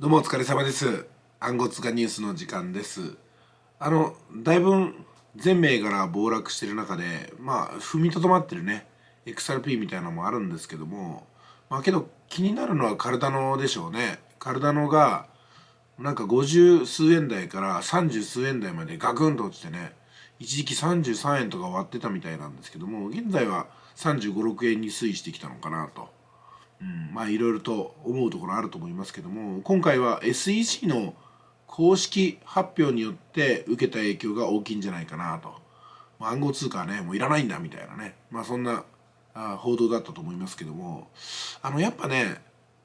どうもお疲れ様です。暗号通貨ニュースの時間です。あの、だいぶ全銘柄暴落してる中で、まあ、踏みとどまってるね、XRP みたいなのもあるんですけども、まあけど気になるのはカルダノでしょうね。カルダノが、なんか50数円台から30数円台までガクンと落ちてね、一時期33円とか割ってたみたいなんですけども、現在は35、6円に推移してきたのかなと。うんまあいろいろと思うところあると思いますけども今回は SEC の公式発表によって受けた影響が大きいんじゃないかなと、ま暗号通貨はねもういらないんだみたいなねまあそんなあ報道だったと思いますけどもあのやっぱね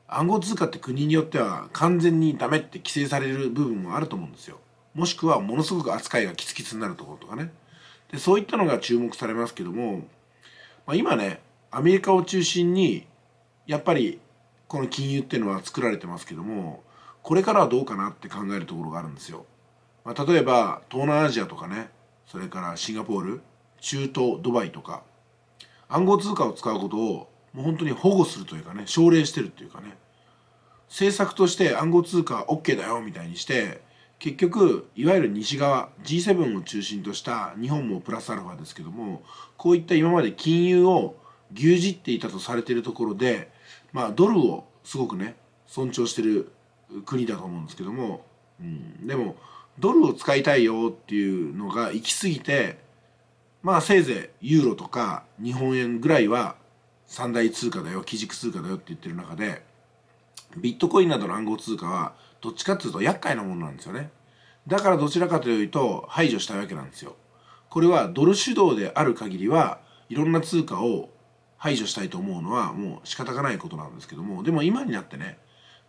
暗号通貨って国によっては完全にダメって規制される部分もあると思うんですよもしくはものすごく扱いがキツキツになるところとかねでそういったのが注目されますけども、まあ、今ねアメリカを中心にやっぱりこの金融っていうのは作られてますけどもこれからはどうかなって考えるところがあるんですよ。まあ、例えば東南アジアとかねそれからシンガポール中東ドバイとか暗号通貨を使うことをもう本当に保護するというかね奨励してるっていうかね政策として暗号通貨 OK だよみたいにして結局いわゆる西側 G7 を中心とした日本もプラスアルファですけどもこういった今まで金融を牛耳っていたとされているところで、まあ、ドルをすごくね尊重してる国だと思うんですけども、うん、でもドルを使いたいよっていうのが行き過ぎてまあせいぜいユーロとか日本円ぐらいは三大通貨だよ基軸通貨だよって言ってる中でビットコインなどの暗号通貨はどっちかっていうと厄介なものなんですよねだからどちらかというと排除したいわけなんですよこれはドル主導である限りはいろんな通貨を排除したいと思うのはもう仕方がないことなんですけどもでも今になってね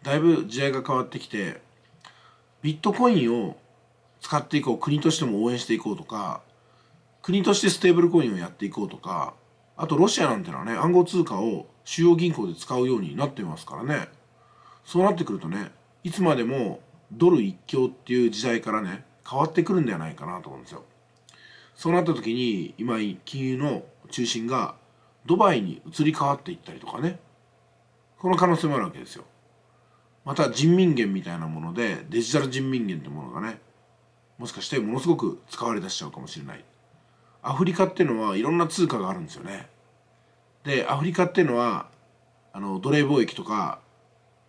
だいぶ時代が変わってきてビットコインを使っていこう国としても応援していこうとか国としてステーブルコインをやっていこうとかあとロシアなんてのはね暗号通貨を主要銀行で使うようになってますからねそうなってくるとねいつまでもドル一強っていう時代からね変わってくるんではないかなと思うんですよそうなった時に今金融の中心がドバイに移り変わっていったりとかねこの可能性もあるわけですよまた人民元みたいなものでデジタル人民元ってものがねもしかしてものすごく使われ出しちゃうかもしれないアフリカっていうのはいろんな通貨があるんですよねでアフリカっていうのはあの奴隷貿易とか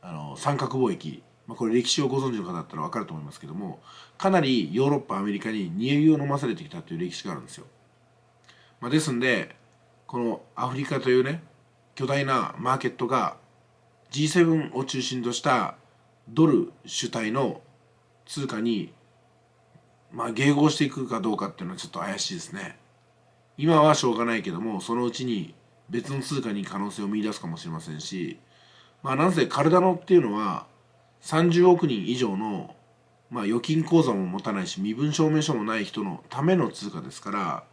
あの三角貿易、まあ、これ歴史をご存知の方だったら分かると思いますけどもかなりヨーロッパアメリカに煮え湯を飲まされてきたという歴史があるんですよ、まあ、ですんでこのアフリカというね巨大なマーケットが G7 を中心としたドル主体の通貨に、まあ、迎合していくかどうかっていうのはちょっと怪しいですね今はしょうがないけどもそのうちに別の通貨に可能性を見いだすかもしれませんしまあなんせカルダノっていうのは30億人以上の、まあ、預金口座も持たないし身分証明書もない人のための通貨ですから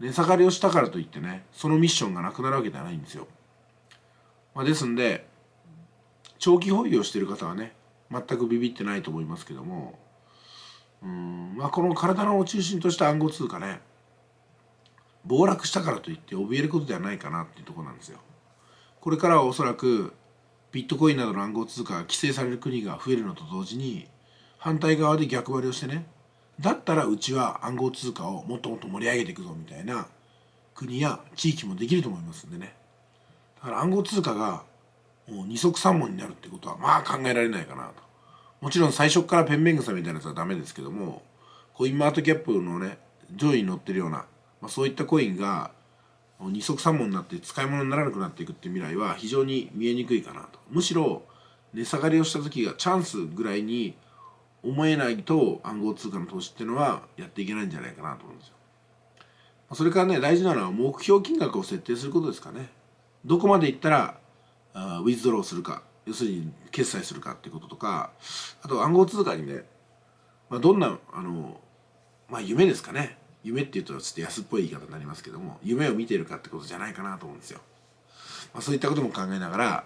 値下がりをしたからといってねそのミッションがなくなるわけではないんですよ、まあ、ですんで長期保有をしてる方はね全くビビってないと思いますけどもうんまあこの体の中心とした暗号通貨ね暴落したからといって怯えることではないかなっていうとこなんですよこれからはおそらくビットコインなどの暗号通貨が規制される国が増えるのと同時に反対側で逆張りをしてねだったらうちは暗号通貨をもっともっと盛り上げていくぞみたいな国や地域もできると思いますんでねだから暗号通貨がもう二足三門になるってことはまあ考えられないかなともちろん最初からペンメンサみたいなやつはダメですけどもコインマートキャップのね上位に乗ってるような、まあ、そういったコインが二足三門になって使い物にならなくなっていくって未来は非常に見えにくいかなとむしろ値下がりをした時がチャンスぐらいに思えないと暗号通貨の投資っていうのはやっていけないんじゃないかなと思うんですよ。それからね大事なのは目標金額を設定することですかね。どこまで行ったらあウィズドローするか要するに決済するかっていうこととかあと暗号通貨にね、まあ、どんなあの、まあ、夢ですかね夢っていうとちょっと安っぽい言い方になりますけども夢を見ているかってことじゃないかなと思うんですよ。まあ、そういったことも考えながら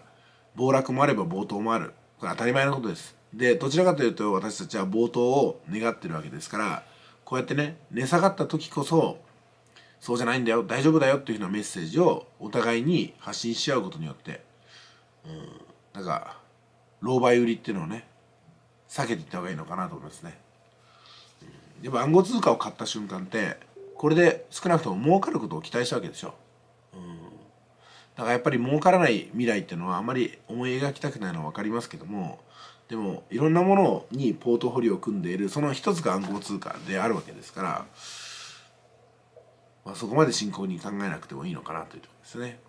暴落もあれば暴騰もあるこれ当たり前のことです。でどちらかというと私たちは冒頭を願ってるわけですからこうやってね値下がった時こそそうじゃないんだよ大丈夫だよっていうふうなメッセージをお互いに発信し合うことによってうん何か狼狽売りっていうのをね避けていった方がいいのかなと思いますね。やっぱ暗号通貨を買った瞬間ってこれで少なくとも儲かることを期待したわけでしょ。うんだからやっぱり儲からない未来っていうのはあまり思い描きたくないのは分かりますけどもでもいろんなものにポートフォリオを組んでいるその一つが暗号通貨であるわけですから、まあ、そこまで深刻に考えなくてもいいのかなというところですね。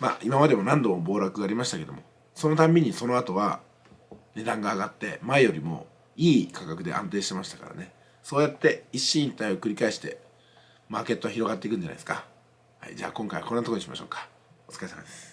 まあ今までも何度も暴落がありましたけどもそのたんびにその後は値段が上がって前よりもいい価格で安定してましたからねそうやって一進一退を繰り返してマーケットは広がっていくんじゃないですか。はい、じゃあ今回はこんなところにしましょうか。お疲れ様です。